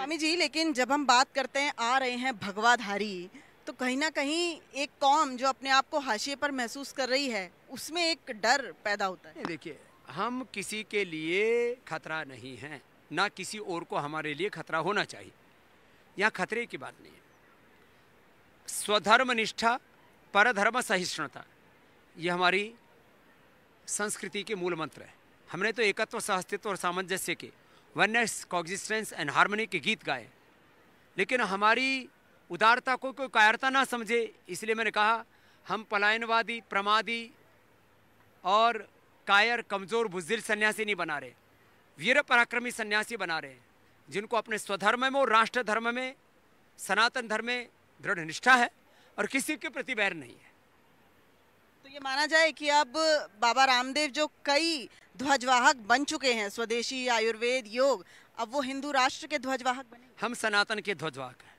स्वामी जी लेकिन जब हम बात करते हैं आ रहे हैं भगवाधारी तो कहीं ना कहीं एक कौम जो अपने आप को हाशिए पर महसूस कर रही है उसमें एक डर पैदा होता है देखिए हम किसी के लिए खतरा नहीं है ना किसी और को हमारे लिए खतरा होना चाहिए यहाँ खतरे की बात नहीं है स्वधर्म निष्ठा परधर्म सहिष्णुता ये हमारी संस्कृति के मूल मंत्र है हमने तो एकत्व सहस्तित्व और सामंजस्य के वननेस कॉग्जिस्टेंस एंड हारमोनी के गीत गाए लेकिन हमारी उदारता को कोई कायरता ना समझे इसलिए मैंने कहा हम पलायनवादी प्रमादी और कायर कमज़ोर बुजिल सन्यासी नहीं बना रहे वीर पराक्रमी सन्यासी बना रहे हैं जिनको अपने स्वधर्म में और राष्ट्र धर्म में सनातन धर्म में दृढ़ निष्ठा है और किसी के प्रति बैर नहीं है तो ये माना जाए कि अब बाबा रामदेव जो कई ध्वजवाहक बन चुके हैं स्वदेशी आयुर्वेद योग अब वो हिंदू राष्ट्र के ध्वजवाहक बने हम सनातन के ध्वजवाहक हैं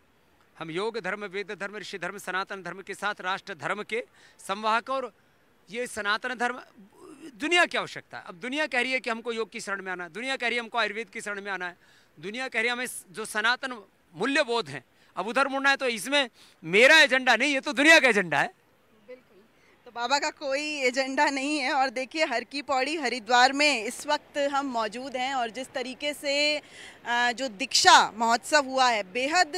हम योग धर्म वेद धर्म ऋषि धर्म सनातन धर्म के साथ राष्ट्र धर्म के संवाहक और ये सनातन धर्म दुनिया की आवश्यकता है अब दुनिया कह रही है कि हमको योग की शरण में आना है दुनिया कह रही है हमको आयुर्वेद की शरण में आना है दुनिया कह रही है हमें जो सनातन मूल्य बोध हैं अब उधर मुड़ना है तो इसमें मेरा एजेंडा नहीं ये तो दुनिया का एजेंडा है तो बाबा का कोई एजेंडा नहीं है और देखिए हर की पौड़ी हरिद्वार में इस वक्त हम मौजूद हैं और जिस तरीके से जो दीक्षा महोत्सव हुआ है बेहद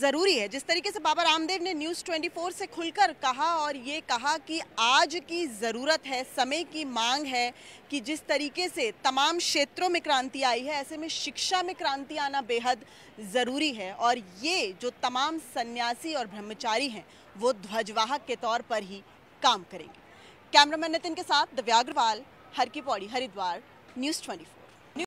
ज़रूरी है जिस तरीके से बाबा रामदेव ने न्यूज़ 24 से खुलकर कहा और ये कहा कि आज की ज़रूरत है समय की मांग है कि जिस तरीके से तमाम क्षेत्रों में क्रांति आई है ऐसे में शिक्षा में क्रांति आना बेहद ज़रूरी है और ये जो तमाम सन्यासी और ब्रह्मचारी हैं वो ध्वजवाहक के तौर पर ही काम करेंगे कैमरामैन नितिन के साथ दिव्याग्रवाल हर की पौड़ी हरिद्वार न्यूज़ ट्वेंटी